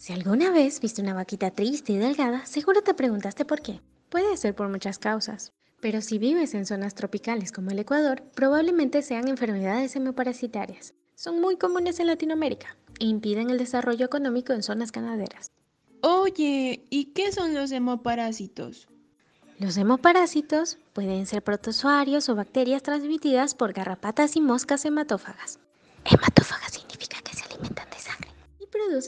Si alguna vez viste una vaquita triste y delgada, seguro te preguntaste por qué. Puede ser por muchas causas, pero si vives en zonas tropicales como el Ecuador, probablemente sean enfermedades hemoparasitarias. Son muy comunes en Latinoamérica e impiden el desarrollo económico en zonas ganaderas. Oye, ¿y qué son los hemoparásitos? Los hemoparásitos pueden ser protozoarios o bacterias transmitidas por garrapatas y moscas hematófagas. Hematófagas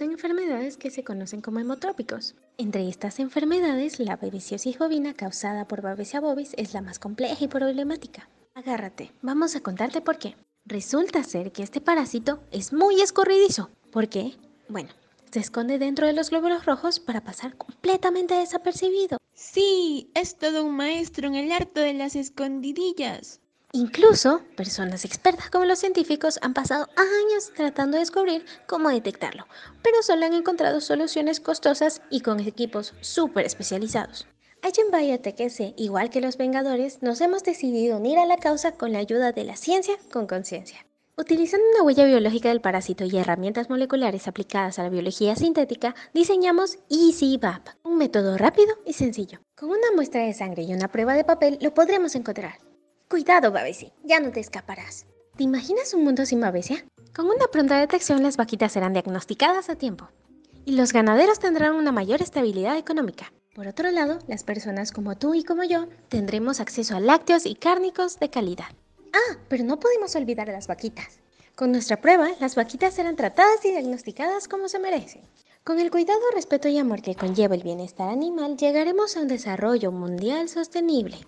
enfermedades que se conocen como hemotrópicos. Entre estas enfermedades, la babesiosis bovina causada por Babesia bovis es la más compleja y problemática. Agárrate, vamos a contarte por qué. Resulta ser que este parásito es muy escurridizo. ¿Por qué? Bueno, se esconde dentro de los glóbulos rojos para pasar completamente desapercibido. Sí, es todo un maestro en el arte de las escondidillas. Incluso personas expertas como los científicos han pasado años tratando de descubrir cómo detectarlo, pero solo han encontrado soluciones costosas y con equipos súper especializados. hay en Biotech igual que los Vengadores, nos hemos decidido unir a la causa con la ayuda de la ciencia con conciencia. Utilizando una huella biológica del parásito y herramientas moleculares aplicadas a la biología sintética, diseñamos EasyVap, un método rápido y sencillo. Con una muestra de sangre y una prueba de papel lo podremos encontrar. Cuidado, Babesia, ya no te escaparás. ¿Te imaginas un mundo sin Babesia? Con una pronta detección, las vaquitas serán diagnosticadas a tiempo y los ganaderos tendrán una mayor estabilidad económica. Por otro lado, las personas como tú y como yo tendremos acceso a lácteos y cárnicos de calidad. Ah, pero no podemos olvidar a las vaquitas. Con nuestra prueba, las vaquitas serán tratadas y diagnosticadas como se merecen. Con el cuidado, respeto y amor que conlleva el bienestar animal, llegaremos a un desarrollo mundial sostenible.